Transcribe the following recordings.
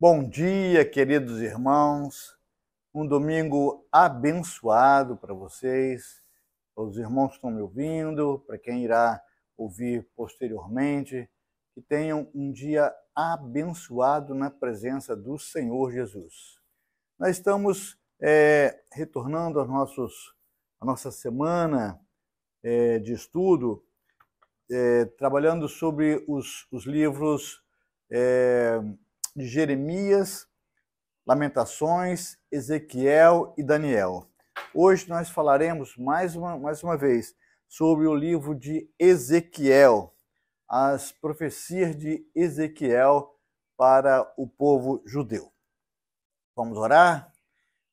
Bom dia, queridos irmãos. Um domingo abençoado para vocês, os irmãos que estão me ouvindo, para quem irá ouvir posteriormente. Que tenham um dia abençoado na presença do Senhor Jesus. Nós estamos é, retornando aos nossos, à nossa semana é, de estudo, é, trabalhando sobre os, os livros é, de Jeremias, Lamentações, Ezequiel e Daniel. Hoje nós falaremos mais uma, mais uma vez sobre o livro de Ezequiel, as profecias de Ezequiel para o povo judeu. Vamos orar?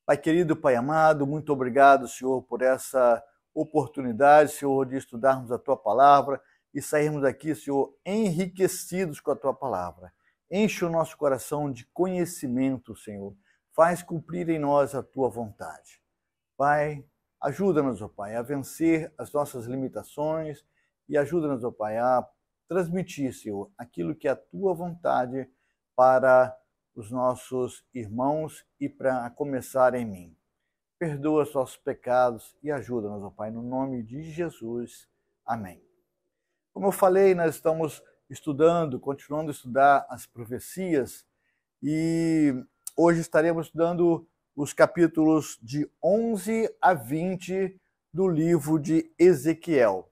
Pai querido, Pai amado, muito obrigado, Senhor, por essa oportunidade, Senhor, de estudarmos a tua palavra e sairmos daqui, Senhor, enriquecidos com a tua palavra. Enche o nosso coração de conhecimento, Senhor. Faz cumprir em nós a tua vontade. Pai, ajuda-nos, ó Pai, a vencer as nossas limitações e ajuda-nos, ó Pai, a transmitir, Senhor, aquilo que é a tua vontade para os nossos irmãos e para começar em mim. Perdoa os nossos pecados e ajuda-nos, ó Pai, no nome de Jesus. Amém. Como eu falei, nós estamos estudando, continuando a estudar as profecias e hoje estaremos estudando os capítulos de 11 a 20 do livro de Ezequiel,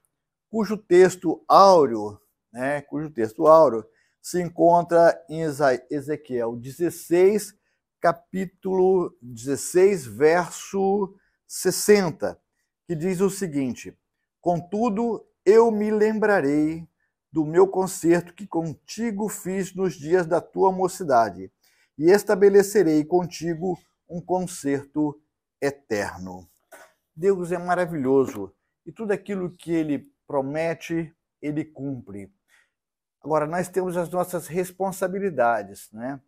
cujo texto áureo, né, cujo texto áureo se encontra em Ezequiel 16, capítulo 16, verso 60, que diz o seguinte: Contudo, eu me lembrarei do meu concerto que contigo fiz nos dias da tua mocidade, e estabelecerei contigo um concerto eterno. Deus é maravilhoso e tudo aquilo que ele promete, ele cumpre. Agora, nós temos as nossas responsabilidades, né?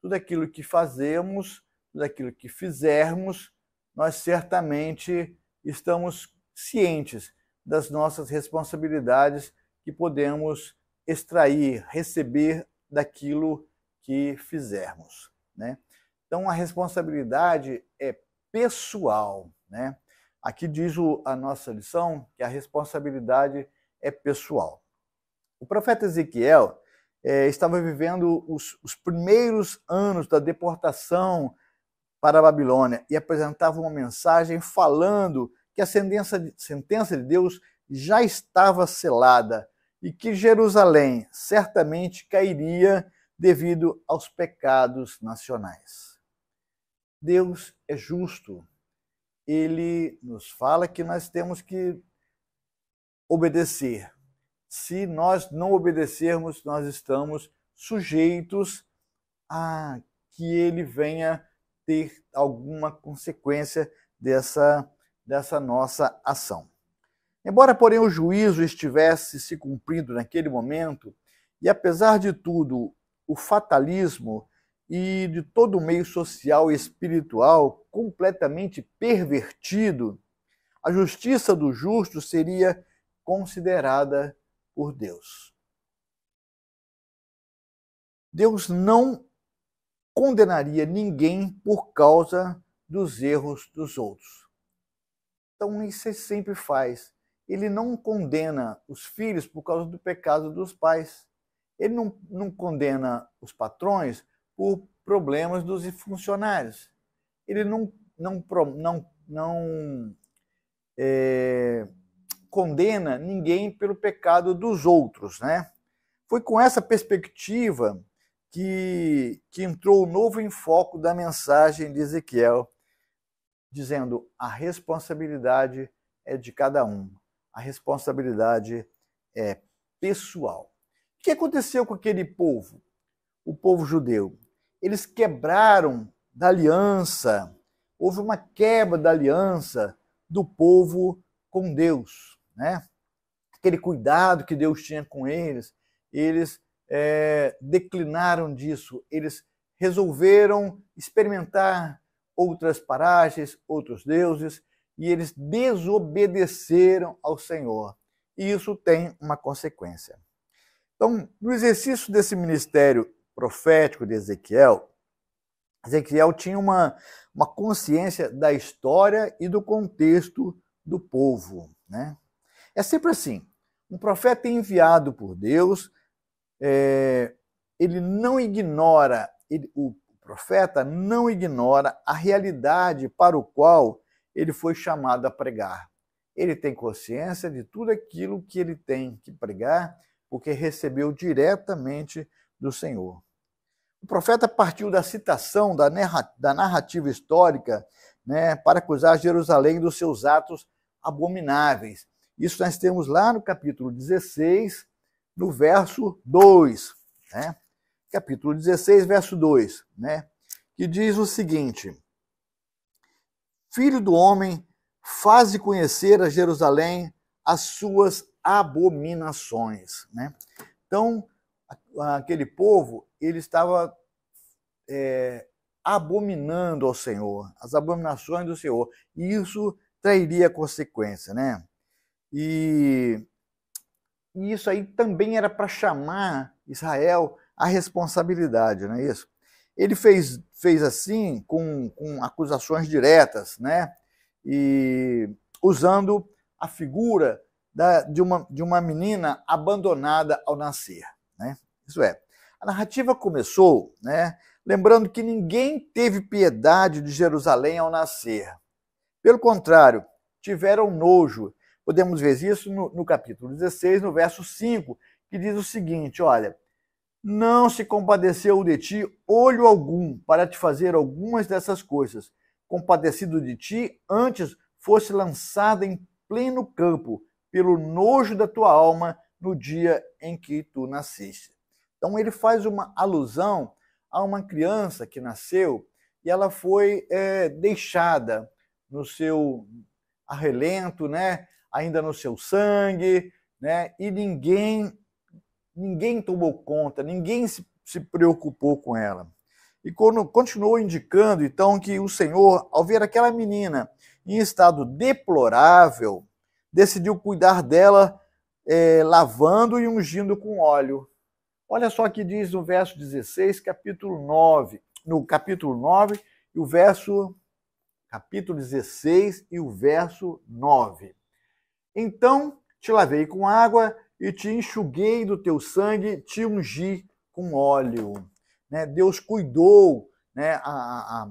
Tudo aquilo que fazemos, tudo aquilo que fizermos, nós certamente estamos cientes das nossas responsabilidades que podemos extrair, receber daquilo que fizermos. Né? Então, a responsabilidade é pessoal. Né? Aqui diz a nossa lição que a responsabilidade é pessoal. O profeta Ezequiel é, estava vivendo os, os primeiros anos da deportação para a Babilônia e apresentava uma mensagem falando que a sentença de, sentença de Deus já estava selada e que Jerusalém certamente cairia devido aos pecados nacionais. Deus é justo. Ele nos fala que nós temos que obedecer. Se nós não obedecermos, nós estamos sujeitos a que ele venha ter alguma consequência dessa, dessa nossa ação. Embora, porém, o juízo estivesse se cumprindo naquele momento, e apesar de tudo, o fatalismo e de todo o meio social e espiritual completamente pervertido, a justiça do justo seria considerada por Deus. Deus não condenaria ninguém por causa dos erros dos outros. Então, isso é sempre faz ele não condena os filhos por causa do pecado dos pais. Ele não, não condena os patrões por problemas dos funcionários. Ele não, não, não, não é, condena ninguém pelo pecado dos outros. Né? Foi com essa perspectiva que, que entrou o novo enfoque da mensagem de Ezequiel, dizendo a responsabilidade é de cada um. A responsabilidade é pessoal. O que aconteceu com aquele povo? O povo judeu. Eles quebraram da aliança. Houve uma quebra da aliança do povo com Deus, né? Aquele cuidado que Deus tinha com eles, eles é, declinaram disso. Eles resolveram experimentar outras paragens, outros deuses, e eles desobedeceram ao Senhor. E isso tem uma consequência. Então, no exercício desse ministério profético de Ezequiel, Ezequiel tinha uma, uma consciência da história e do contexto do povo. Né? É sempre assim: um profeta enviado por Deus, é, ele não ignora, ele, o profeta não ignora a realidade para o qual ele foi chamado a pregar. Ele tem consciência de tudo aquilo que ele tem que pregar, porque recebeu diretamente do Senhor. O profeta partiu da citação da narrativa histórica né, para acusar Jerusalém dos seus atos abomináveis. Isso nós temos lá no capítulo 16, no verso 2. Né? Capítulo 16, verso 2, né? que diz o seguinte: Filho do homem, faze conhecer a Jerusalém as suas abominações. Né? Então, aquele povo, ele estava é, abominando ao Senhor, as abominações do Senhor. E isso trairia consequência, né? E, e isso aí também era para chamar Israel à responsabilidade, não é isso? Ele fez, fez assim com, com acusações diretas, né? E usando a figura da, de, uma, de uma menina abandonada ao nascer. Né? Isso é. A narrativa começou, né, lembrando que ninguém teve piedade de Jerusalém ao nascer. Pelo contrário, tiveram nojo. Podemos ver isso no, no capítulo 16, no verso 5, que diz o seguinte: olha, não se compadeceu de ti olho algum para te fazer algumas dessas coisas. Compadecido de ti, antes fosse lançada em pleno campo, pelo nojo da tua alma, no dia em que tu nasceste. Então ele faz uma alusão a uma criança que nasceu e ela foi é, deixada no seu arrelento, né? ainda no seu sangue, né? e ninguém ninguém tomou conta, ninguém se, se preocupou com ela. E quando, continuou indicando, então, que o Senhor, ao ver aquela menina em estado deplorável, decidiu cuidar dela, é, lavando e ungindo com óleo. Olha só o que diz no verso 16, capítulo 9, no capítulo 9 e o verso capítulo 16 e o verso 9. Então te lavei com água e te enxuguei do teu sangue, te ungi com óleo. Né? Deus cuidou, né? a, a,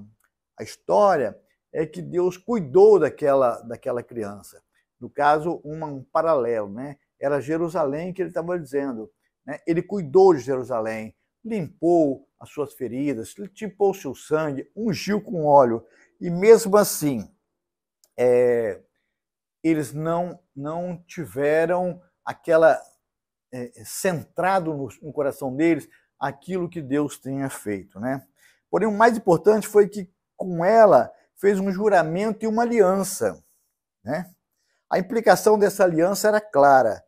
a história é que Deus cuidou daquela, daquela criança. No caso, uma, um paralelo, né? Era Jerusalém que ele estava dizendo. Né? Ele cuidou de Jerusalém, limpou as suas feridas, limpou o seu sangue, ungiu com óleo. E mesmo assim, é, eles não, não tiveram aquela é, é, centrado no, no, coração deles aquilo que Deus tinha feito, né? Porém, o mais importante foi que com ela fez um juramento e uma aliança, né? A implicação dessa aliança era clara: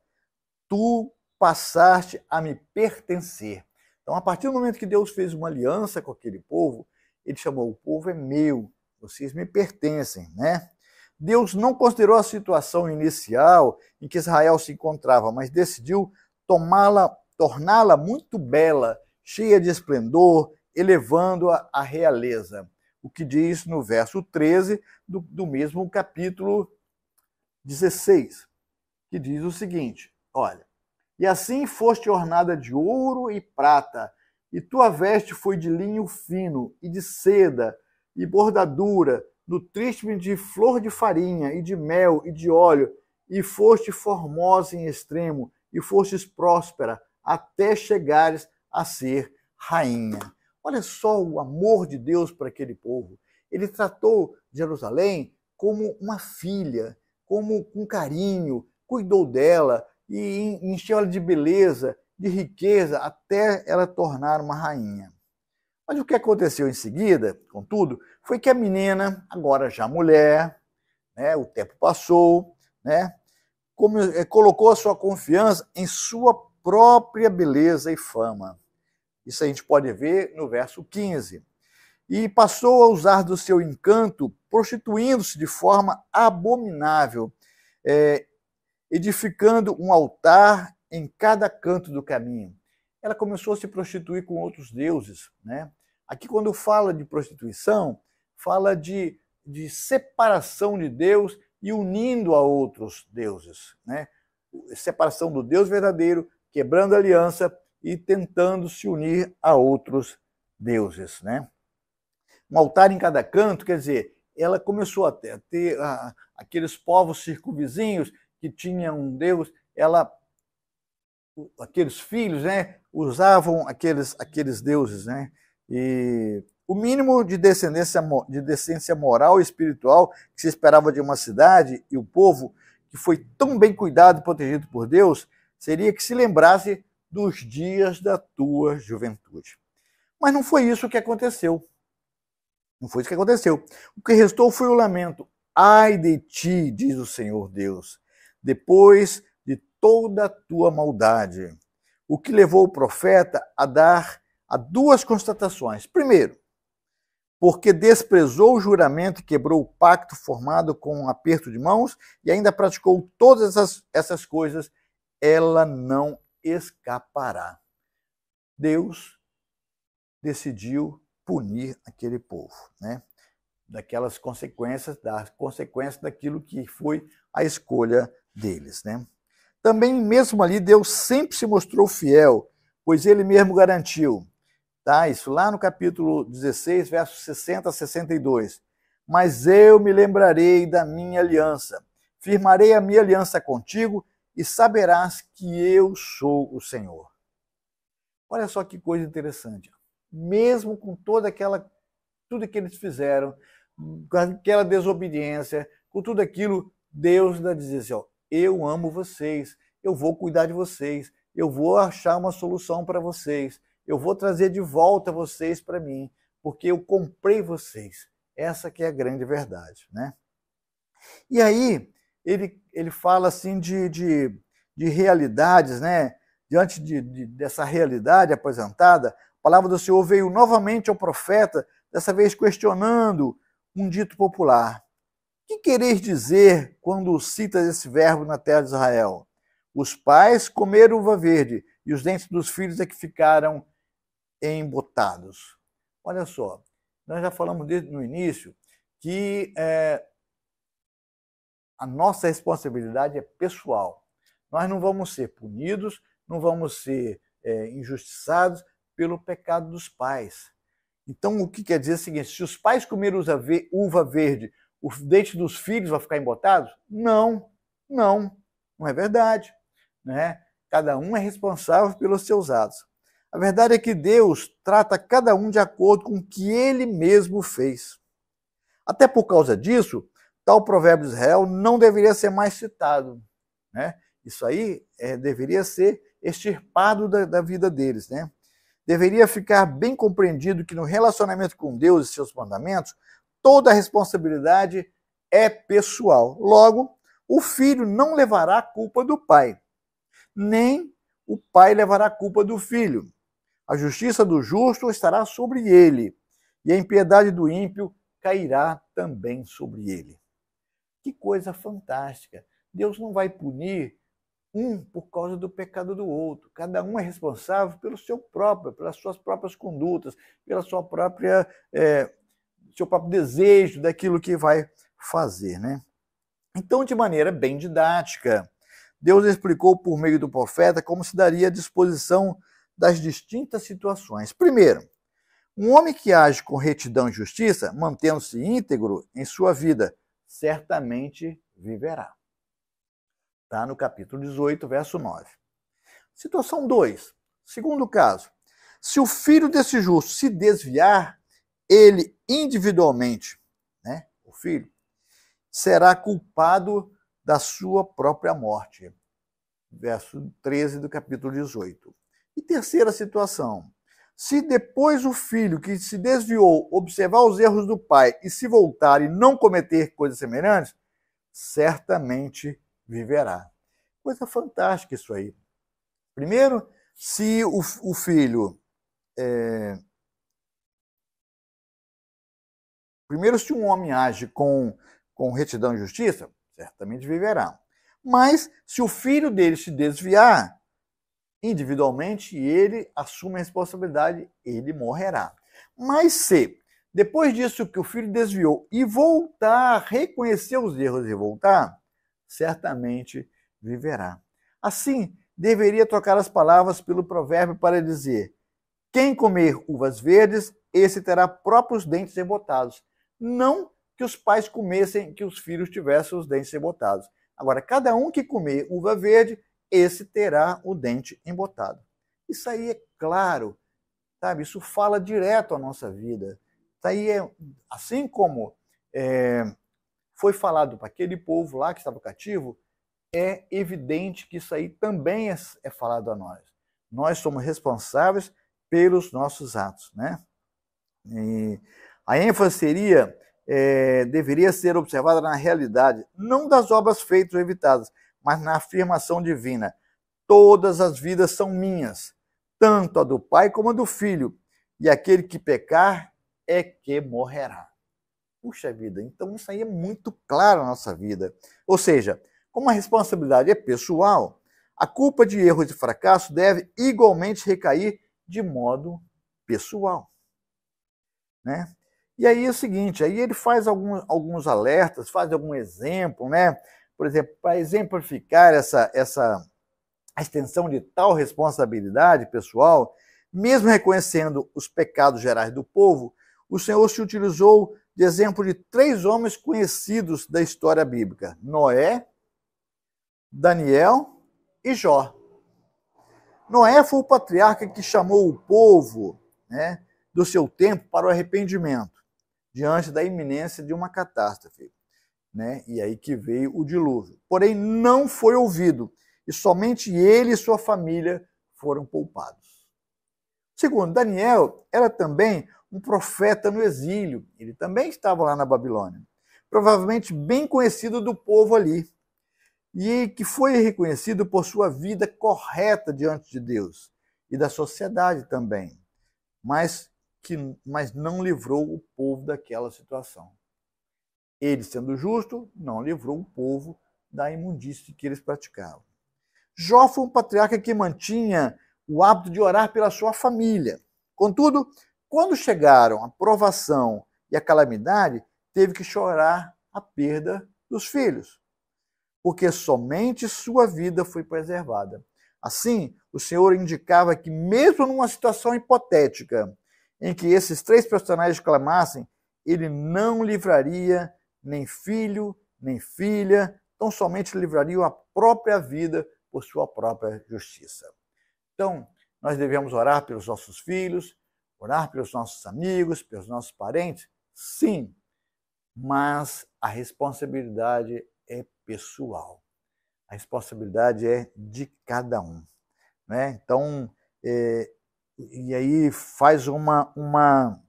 tu passaste a me pertencer. Então, a partir do momento que Deus fez uma aliança com aquele povo, ele chamou o povo é meu, vocês me pertencem, né? Deus não considerou a situação inicial em que Israel se encontrava, mas decidiu tomá-la, torná-la muito bela, cheia de esplendor, elevando-a à realeza. O que diz no verso 13 do, do mesmo capítulo 16, que diz o seguinte: Olha, e assim foste ornada de ouro e prata, e tua veste foi de linho fino e de seda e bordadura do me de flor de farinha, e de mel, e de óleo, e foste formosa em extremo, e fostes próspera, até chegares a ser rainha. Olha só o amor de Deus para aquele povo. Ele tratou Jerusalém como uma filha, como com carinho, cuidou dela e encheu-a de beleza, de riqueza, até ela tornar uma rainha. Mas o que aconteceu em seguida, contudo, foi que a menina, agora já mulher, né, o tempo passou, né, eh, colocou a sua confiança em sua própria beleza e fama. Isso a gente pode ver no verso 15. E passou a usar do seu encanto, prostituindo-se de forma abominável, é, edificando um altar em cada canto do caminho. Ela começou a se prostituir com outros deuses, né? Aqui, quando fala de prostituição, fala de, de separação de Deus e unindo a outros deuses. Né? Separação do Deus verdadeiro, quebrando a aliança e tentando se unir a outros deuses. Né? Um altar em cada canto, quer dizer, ela começou a ter, a ter a, aqueles povos circunvizinhos que tinham um Deus, ela aqueles filhos, né, usavam aqueles aqueles deuses, né? E o mínimo de descendência de descendência moral e espiritual que se esperava de uma cidade e o povo que foi tão bem cuidado e protegido por Deus seria que se lembrasse dos dias da tua juventude. Mas não foi isso que aconteceu. Não foi isso que aconteceu. O que restou foi o lamento. Ai de ti, diz o Senhor Deus, depois de toda a tua maldade. O que levou o profeta a dar há duas constatações. Primeiro, porque desprezou o juramento e quebrou o pacto formado com um aperto de mãos e ainda praticou todas essas, essas coisas, ela não escapará. Deus decidiu punir aquele povo, né? Daquelas consequências, das consequências daquilo que foi a escolha deles, né? Também mesmo ali Deus sempre se mostrou fiel, pois ele mesmo garantiu: Tá? Isso lá no capítulo 16, versos 60 a 62. Mas eu me lembrarei da minha aliança, firmarei a minha aliança contigo e saberás que eu sou o Senhor. Olha só que coisa interessante. Mesmo com toda aquela tudo que eles fizeram, com aquela desobediência, com tudo aquilo, Deus ainda dizia assim: ó, eu amo vocês, eu vou cuidar de vocês, eu vou achar uma solução para vocês eu vou trazer de volta vocês para mim, porque eu comprei vocês. Essa que é a grande verdade, né? E aí ele, ele fala assim de, de, de realidades, né? Diante de, de, dessa realidade apresentada, a palavra do Senhor veio novamente ao profeta, dessa vez questionando um dito popular. "O Que quereis dizer quando citas esse verbo na terra de Israel? Os pais comeram uva verde e os dentes dos filhos é que ficaram embotados. Olha só, nós já falamos desde no início que é, a nossa responsabilidade é pessoal. Nós não vamos ser punidos, não vamos ser é, injustiçados pelo pecado dos pais. Então, o que quer dizer é o seguinte: se os pais comerem uva verde, o dente dos filhos vai ficar embotado? Não, não, não é verdade. Né? Cada um é responsável pelos seus atos. A verdade é que Deus trata cada um de acordo com o que ele mesmo fez. Até por causa disso, tal provérbio de Israel não deveria ser mais citado. Né? Isso aí é, deveria ser extirpado da, da vida deles. Né? Deveria ficar bem compreendido que no relacionamento com Deus e seus mandamentos, toda a responsabilidade é pessoal. Logo, o filho não levará a culpa do pai, nem o pai levará a culpa do filho. A justiça do justo estará sobre ele, e a impiedade do ímpio cairá também sobre ele. Que coisa fantástica! Deus não vai punir um por causa do pecado do outro. Cada um é responsável pelo seu próprio, pelas suas próprias condutas, pela sua própria é, seu próprio desejo daquilo que vai fazer, né? Então, de maneira bem didática, Deus explicou por meio do profeta como se daria a disposição das distintas situações. Primeiro, um homem que age com retidão e justiça, mantendo-se íntegro em sua vida, certamente viverá. Está no capítulo 18, verso 9. Situação 2. Segundo caso, se o filho desse justo se desviar, ele individualmente, né, o filho, será culpado da sua própria morte. Verso 13 do capítulo 18. E terceira situação, se depois o filho que se desviou observar os erros do pai e se voltar e não cometer coisas semelhantes, certamente viverá. Coisa fantástica isso aí. Primeiro, se o, o filho. É... Primeiro, se um homem age com, com retidão e justiça, certamente viverá. Mas se o filho dele se desviar, individualmente e ele assume a responsabilidade, ele morrerá. Mas se depois disso que o filho desviou e voltar, reconhecer os erros e voltar, certamente viverá. Assim, deveria trocar as palavras pelo provérbio para dizer: quem comer uvas verdes, esse terá próprios dentes rebotados. Não que os pais comessem, que os filhos tivessem os dentes rebotados. Agora, cada um que comer uva verde esse terá o dente embotado. Isso aí é claro, sabe? Isso fala direto à nossa vida. Isso aí é, assim como é, foi falado para aquele povo lá que estava cativo, é evidente que isso aí também é, é falado a nós. Nós somos responsáveis pelos nossos atos, né? E a ênfase seria, é, deveria ser observada na realidade, não das obras feitas ou evitadas, mas na afirmação divina: todas as vidas são minhas, tanto a do Pai como a do Filho, e aquele que pecar é que morrerá. Puxa vida, então isso aí é muito claro na nossa vida. Ou seja, como a responsabilidade é pessoal, a culpa de erros e fracasso deve igualmente recair de modo pessoal. Né? E aí é o seguinte, aí ele faz alguns alertas, faz algum exemplo, né? por exemplo, para exemplificar essa, essa extensão de tal responsabilidade pessoal, mesmo reconhecendo os pecados gerais do povo, o Senhor se utilizou de exemplo de três homens conhecidos da história bíblica: Noé, Daniel e Jó. Noé foi o patriarca que chamou o povo né, do seu tempo para o arrependimento, diante da iminência de uma catástrofe né? E aí que veio o dilúvio. Porém, não foi ouvido, e somente ele e sua família foram poupados. Segundo, Daniel era também um profeta no exílio. Ele também estava lá na Babilônia, provavelmente bem conhecido do povo ali, e que foi reconhecido por sua vida correta diante de Deus e da sociedade também, mas que mas não livrou o povo daquela situação. Ele, sendo justo, não livrou o povo da imundície que eles praticavam. Jó foi um patriarca que mantinha o hábito de orar pela sua família. Contudo, quando chegaram a provação e a calamidade, teve que chorar a perda dos filhos, porque somente sua vida foi preservada. Assim, o Senhor indicava que, mesmo numa situação hipotética, em que esses três personagens clamassem, ele não livraria nem filho, nem filha, tão somente livrariam a própria vida por sua própria justiça. Então, nós devemos orar pelos nossos filhos, orar pelos nossos amigos, pelos nossos parentes, sim, mas a responsabilidade é pessoal. A responsabilidade é de cada um. Né? Então, é, e aí faz uma, uma,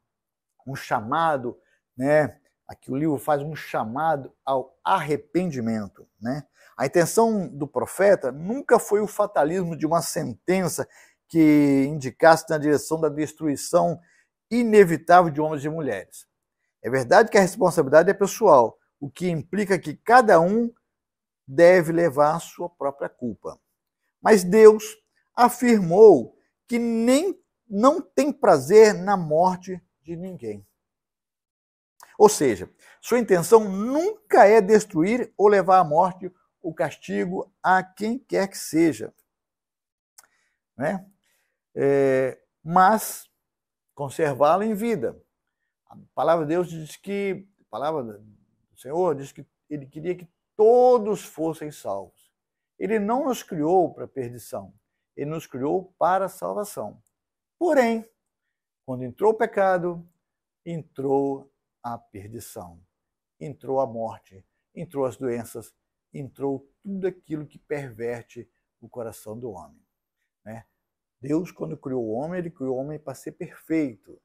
um chamado né, Aqui o livro faz um chamado ao arrependimento. Né? A intenção do profeta nunca foi o fatalismo de uma sentença que indicasse na direção da destruição inevitável de homens e mulheres. É verdade que a responsabilidade é pessoal, o que implica que cada um deve levar a sua própria culpa. Mas Deus afirmou que nem não tem prazer na morte de ninguém. Ou seja, sua intenção nunca é destruir ou levar à morte o castigo a quem quer que seja. Né? É, mas conservá-lo em vida. A palavra de Deus diz que, a palavra do Senhor diz que ele queria que todos fossem salvos. Ele não nos criou para perdição, ele nos criou para salvação. Porém, quando entrou o pecado, entrou a perdição. Entrou a morte, entrou as doenças, entrou tudo aquilo que perverte o coração do homem. Né? Deus, quando criou o homem, ele criou o homem para ser perfeito.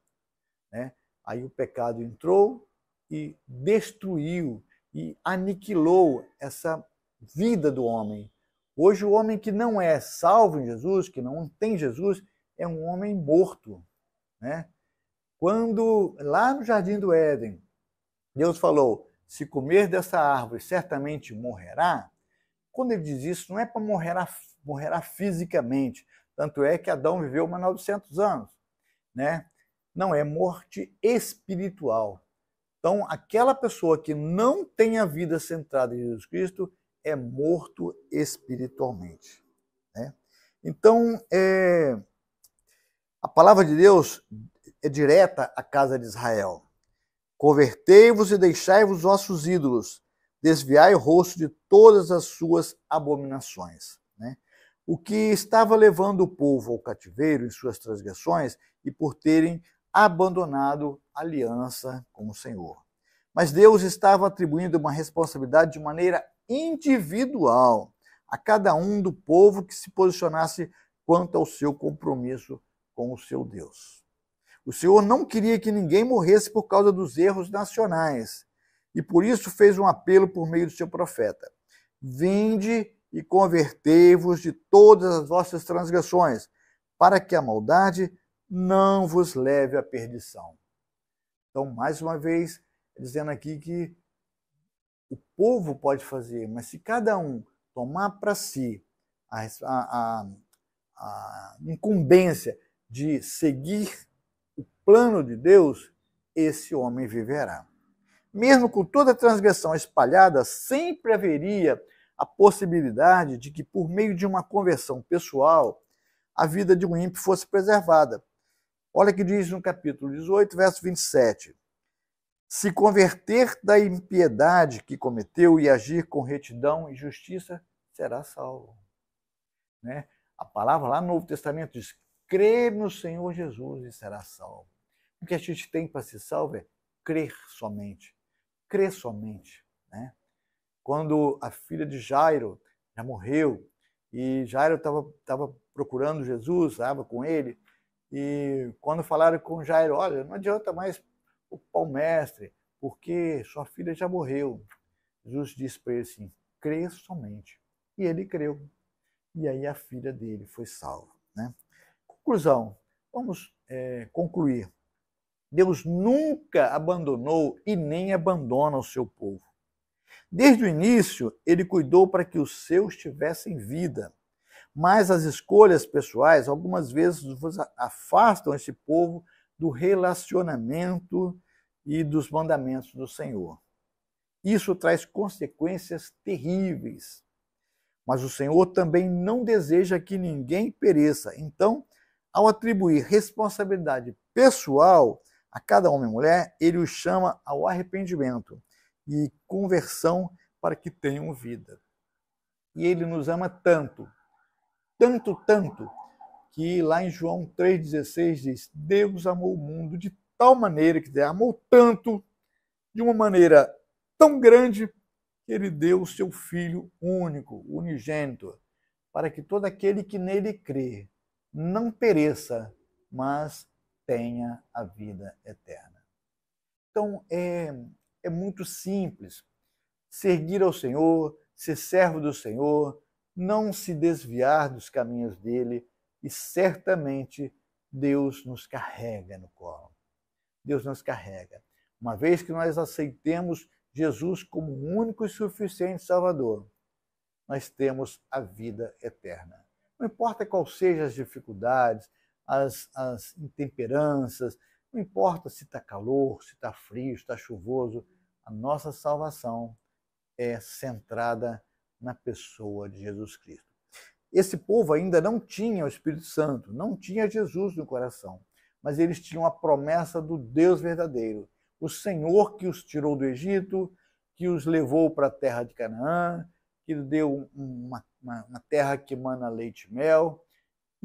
Né? Aí o pecado entrou e destruiu e aniquilou essa vida do homem. Hoje, o homem que não é salvo em Jesus, que não tem Jesus, é um homem morto. Né? Quando lá no jardim do Éden, Deus falou: "Se comer dessa árvore, certamente morrerá". Quando ele diz isso, não é para morrerá, morrerá fisicamente, tanto é que Adão viveu mais 900 anos, né? Não é morte espiritual. Então, aquela pessoa que não tem a vida centrada em Jesus Cristo é morto espiritualmente. Né? Então, é, a palavra de Deus é direta à casa de Israel. Convertei-vos e deixai-vos vossos ídolos, desviai o rosto de todas as suas abominações. Né? O que estava levando o povo ao cativeiro em suas transgressões e por terem abandonado a aliança com o Senhor. Mas Deus estava atribuindo uma responsabilidade de maneira individual a cada um do povo que se posicionasse quanto ao seu compromisso com o seu Deus. O Senhor não queria que ninguém morresse por causa dos erros nacionais e por isso fez um apelo por meio do seu profeta: Vinde e convertei-vos de todas as vossas transgressões, para que a maldade não vos leve à perdição. Então, mais uma vez, dizendo aqui que o povo pode fazer, mas se cada um tomar para si a, a, a, a incumbência de seguir plano de Deus, esse homem viverá. Mesmo com toda a transgressão espalhada, sempre haveria a possibilidade de que, por meio de uma conversão pessoal, a vida de um ímpio fosse preservada. Olha que diz no capítulo 18, verso 27. Se converter da impiedade que cometeu e agir com retidão e justiça, será salvo. Né? A palavra lá no Novo Testamento diz: crê no Senhor Jesus e será salvo. O que a gente tem para ser salvo é crer somente. Crer somente. Né? Quando a filha de Jairo já morreu e Jairo estava procurando Jesus, estava com ele, e quando falaram com Jairo, olha, não adianta mais o o mestre, porque sua filha já morreu. Jesus disse para ele assim: crê somente. E ele creu. E aí a filha dele foi salva. Né? Conclusão: vamos é, concluir. Deus nunca abandonou e nem abandona o seu povo. Desde o início, ele cuidou para que os seus tivessem vida. Mas as escolhas pessoais algumas vezes afastam esse povo do relacionamento e dos mandamentos do Senhor. Isso traz consequências terríveis. Mas o Senhor também não deseja que ninguém pereça. Então, ao atribuir responsabilidade pessoal, a cada homem e mulher, ele os chama ao arrependimento e conversão para que tenham vida. E ele nos ama tanto, tanto, tanto, que lá em João 3,16 diz: Deus amou o mundo de tal maneira, que amou tanto, de uma maneira tão grande, que ele deu o seu Filho único, unigênito, para que todo aquele que nele crê não pereça, mas tenha a vida eterna. Então, é, é muito simples. Seguir ao Senhor, ser servo do Senhor, não se desviar dos caminhos dele e certamente Deus nos carrega no colo. Deus nos carrega. Uma vez que nós aceitemos Jesus como o único e suficiente Salvador, nós temos a vida eterna. Não importa qual sejam as dificuldades, as, as intemperanças, não importa se está calor, se está frio, se está chuvoso, a nossa salvação é centrada na pessoa de Jesus Cristo. Esse povo ainda não tinha o Espírito Santo, não tinha Jesus no coração, mas eles tinham a promessa do Deus verdadeiro, o Senhor que os tirou do Egito, que os levou para a terra de Canaã, que deu uma, uma, uma terra que mana leite e mel,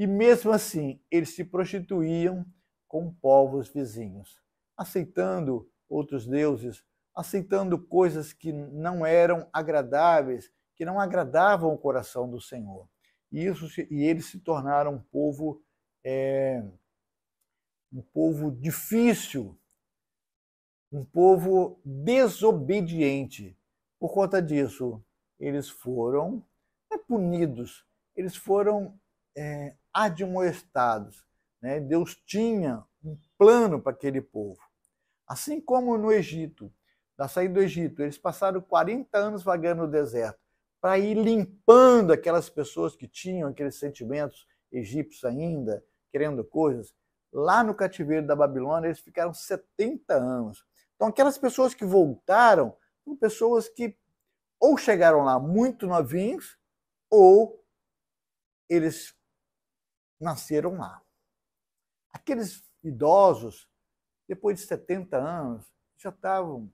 e mesmo assim, eles se prostituíam com povos vizinhos, aceitando outros deuses, aceitando coisas que não eram agradáveis, que não agradavam o coração do Senhor. E, isso, e eles se tornaram um povo, é, um povo difícil, um povo desobediente. Por conta disso, eles foram é, punidos, eles foram é, admoestados. Né? Deus tinha um plano para aquele povo. Assim como no Egito, na saída do Egito, eles passaram 40 anos vagando no deserto para ir limpando aquelas pessoas que tinham aqueles sentimentos egípcios ainda, querendo coisas. Lá no cativeiro da Babilônia, eles ficaram 70 anos. Então, aquelas pessoas que voltaram são pessoas que ou chegaram lá muito novinhos, ou eles nasceram lá. Aqueles idosos, depois de 70 anos, já estavam,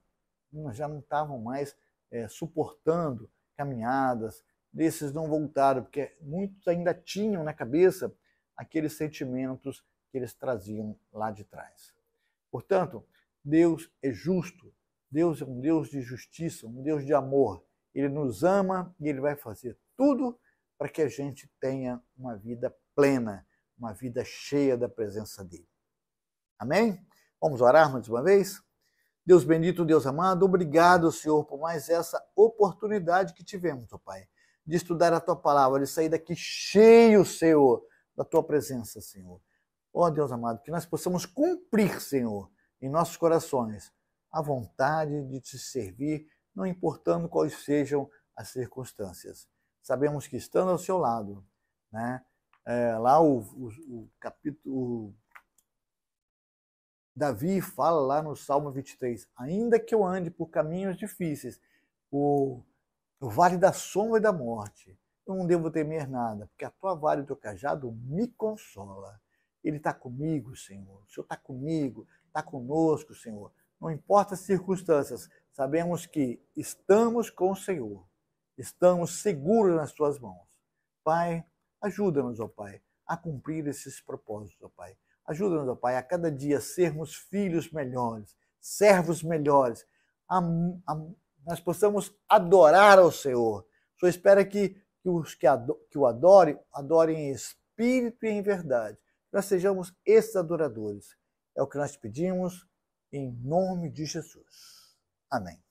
já não estavam mais é, suportando caminhadas. Desses não voltaram, porque muitos ainda tinham na cabeça aqueles sentimentos que eles traziam lá de trás. Portanto, Deus é justo, Deus é um Deus de justiça, um Deus de amor. Ele nos ama e ele vai fazer tudo para que a gente tenha uma vida plena, uma vida cheia da presença dele. Amém? Vamos orar mais uma vez? Deus bendito, Deus amado, obrigado, Senhor, por mais essa oportunidade que tivemos, ó Pai, de estudar a tua palavra, de sair daqui cheio, Senhor, da tua presença, Senhor. Ó Deus amado, que nós possamos cumprir, Senhor, em nossos corações a vontade de te servir, não importando quais sejam as circunstâncias. Sabemos que estando ao seu lado, né, é, lá o, o, o capítulo. O Davi fala lá no Salmo 23: Ainda que eu ande por caminhos difíceis, o, o vale da sombra e da morte, eu não devo temer nada, porque a tua vara e o teu cajado me consola. Ele está comigo, Senhor. O Senhor está comigo, está conosco, Senhor. Não importa as circunstâncias, sabemos que estamos com o Senhor, estamos seguros nas tuas mãos. Pai, Ajuda-nos, ó Pai, a cumprir esses propósitos, ó Pai. Ajuda-nos, ó Pai, a cada dia sermos filhos melhores, servos melhores. A, a, nós possamos adorar ao Senhor. O Senhor espera que, que os que, ador, que o adorem, adorem em espírito e em verdade. Nós sejamos esses adoradores. É o que nós pedimos, em nome de Jesus. Amém.